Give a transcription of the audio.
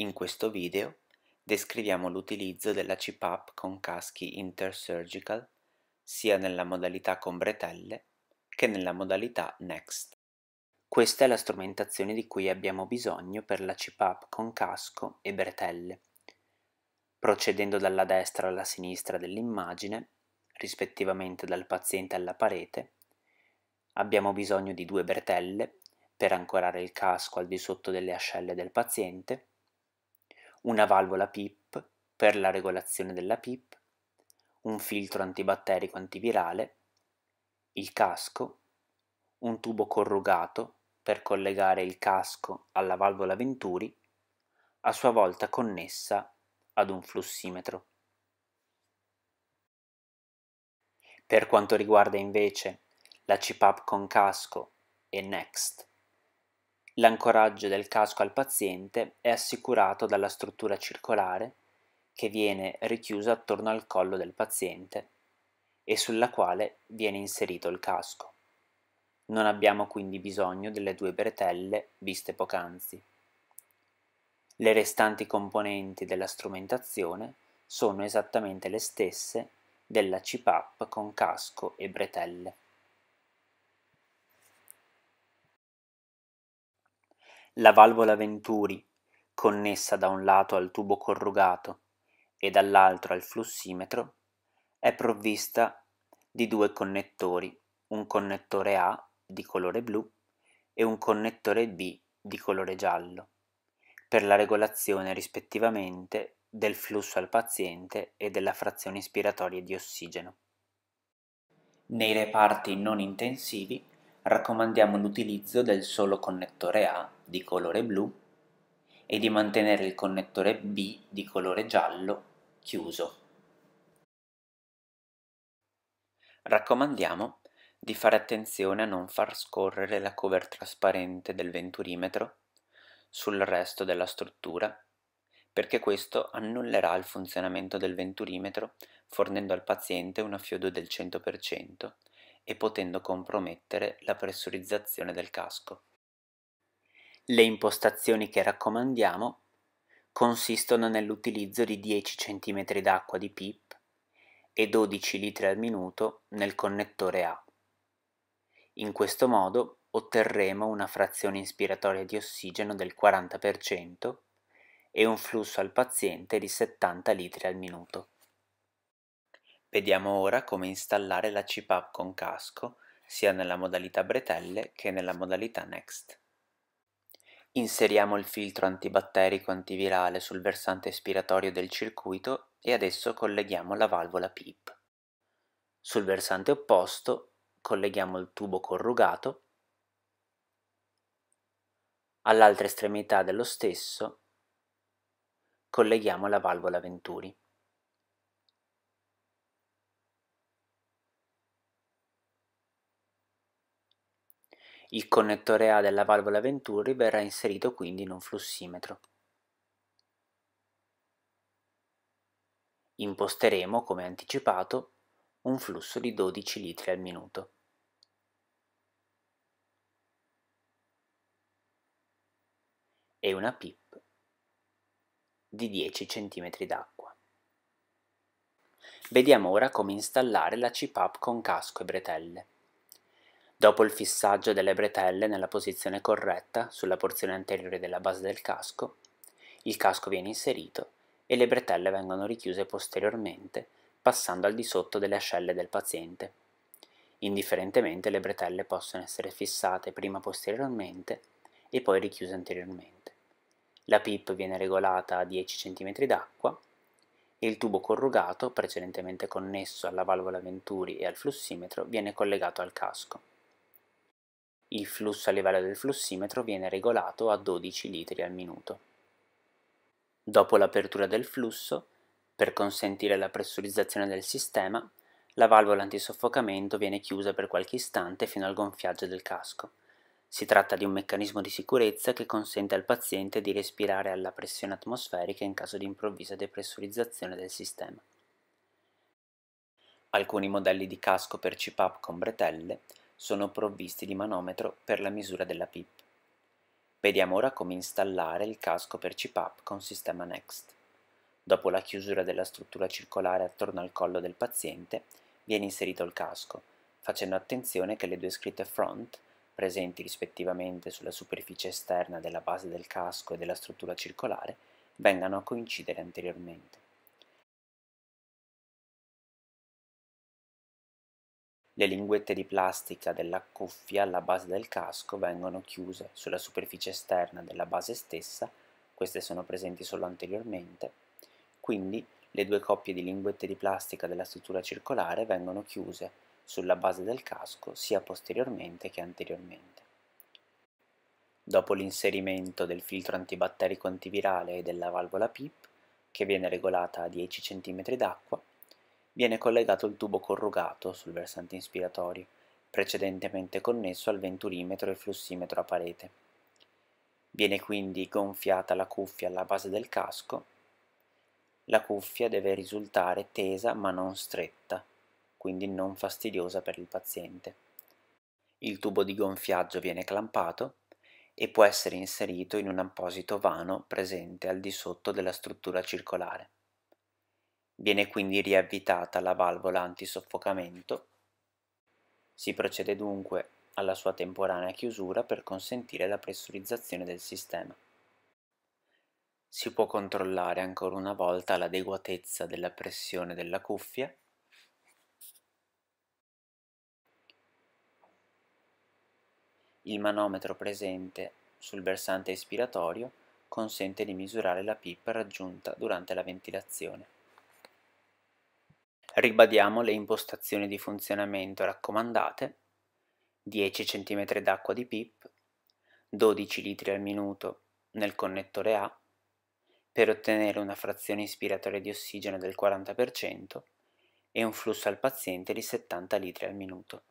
In questo video descriviamo l'utilizzo della CPAP con caschi intersurgical sia nella modalità con bretelle che nella modalità Next. Questa è la strumentazione di cui abbiamo bisogno per la CPAP con casco e bretelle. Procedendo dalla destra alla sinistra dell'immagine, rispettivamente dal paziente alla parete, abbiamo bisogno di due bretelle per ancorare il casco al di sotto delle ascelle del paziente una valvola PIP per la regolazione della PIP, un filtro antibatterico antivirale, il casco, un tubo corrugato per collegare il casco alla valvola Venturi, a sua volta connessa ad un flussimetro. Per quanto riguarda invece la CPAP con casco e Next L'ancoraggio del casco al paziente è assicurato dalla struttura circolare che viene richiusa attorno al collo del paziente e sulla quale viene inserito il casco. Non abbiamo quindi bisogno delle due bretelle viste poc'anzi. Le restanti componenti della strumentazione sono esattamente le stesse della CPAP con casco e bretelle. La valvola Venturi, connessa da un lato al tubo corrugato e dall'altro al flussimetro, è provvista di due connettori, un connettore A di colore blu e un connettore B di colore giallo, per la regolazione rispettivamente del flusso al paziente e della frazione ispiratoria di ossigeno. Nei reparti non intensivi raccomandiamo l'utilizzo del solo connettore A di colore blu e di mantenere il connettore B di colore giallo chiuso. Raccomandiamo di fare attenzione a non far scorrere la cover trasparente del venturimetro sul resto della struttura perché questo annullerà il funzionamento del venturimetro fornendo al paziente una fiodo del 100% e potendo compromettere la pressurizzazione del casco. Le impostazioni che raccomandiamo consistono nell'utilizzo di 10 cm d'acqua di PIP e 12 litri al minuto nel connettore A. In questo modo otterremo una frazione inspiratoria di ossigeno del 40% e un flusso al paziente di 70 litri al minuto. Vediamo ora come installare la cpap con casco sia nella modalità bretelle che nella modalità next. Inseriamo il filtro antibatterico antivirale sul versante espiratorio del circuito e adesso colleghiamo la valvola PIP. Sul versante opposto colleghiamo il tubo corrugato, all'altra estremità dello stesso colleghiamo la valvola Venturi. Il connettore A della valvola Venturi verrà inserito quindi in un flussimetro. Imposteremo, come anticipato, un flusso di 12 litri al minuto. e una PIP di 10 cm d'acqua. Vediamo ora come installare la CPAP con casco e bretelle. Dopo il fissaggio delle bretelle nella posizione corretta sulla porzione anteriore della base del casco, il casco viene inserito e le bretelle vengono richiuse posteriormente passando al di sotto delle ascelle del paziente. Indifferentemente le bretelle possono essere fissate prima posteriormente e poi richiuse anteriormente. La PIP viene regolata a 10 cm d'acqua e il tubo corrugato, precedentemente connesso alla valvola Venturi e al flussimetro, viene collegato al casco. Il flusso a livello del flussimetro viene regolato a 12 litri al minuto. Dopo l'apertura del flusso, per consentire la pressurizzazione del sistema, la valvola antisoffocamento viene chiusa per qualche istante fino al gonfiaggio del casco. Si tratta di un meccanismo di sicurezza che consente al paziente di respirare alla pressione atmosferica in caso di improvvisa depressurizzazione del sistema. Alcuni modelli di casco per CPAP con bretelle sono provvisti di manometro per la misura della PIP. Vediamo ora come installare il casco per CPAP con sistema Next. Dopo la chiusura della struttura circolare attorno al collo del paziente, viene inserito il casco, facendo attenzione che le due scritte front, presenti rispettivamente sulla superficie esterna della base del casco e della struttura circolare, vengano a coincidere anteriormente. Le linguette di plastica della cuffia alla base del casco vengono chiuse sulla superficie esterna della base stessa, queste sono presenti solo anteriormente, quindi le due coppie di linguette di plastica della struttura circolare vengono chiuse sulla base del casco sia posteriormente che anteriormente. Dopo l'inserimento del filtro antibatterico antivirale e della valvola PIP, che viene regolata a 10 cm d'acqua, viene collegato il tubo corrugato sul versante inspiratorio, precedentemente connesso al venturimetro e flussimetro a parete. Viene quindi gonfiata la cuffia alla base del casco. La cuffia deve risultare tesa ma non stretta, quindi non fastidiosa per il paziente. Il tubo di gonfiaggio viene clampato e può essere inserito in un apposito vano presente al di sotto della struttura circolare. Viene quindi riavvitata la valvola antisoffocamento. Si procede dunque alla sua temporanea chiusura per consentire la pressurizzazione del sistema. Si può controllare ancora una volta l'adeguatezza della pressione della cuffia Il manometro presente sul versante espiratorio consente di misurare la pip raggiunta durante la ventilazione. Ribadiamo le impostazioni di funzionamento raccomandate, 10 cm d'acqua di PIP, 12 litri al minuto nel connettore A, per ottenere una frazione ispiratoria di ossigeno del 40% e un flusso al paziente di 70 litri al minuto.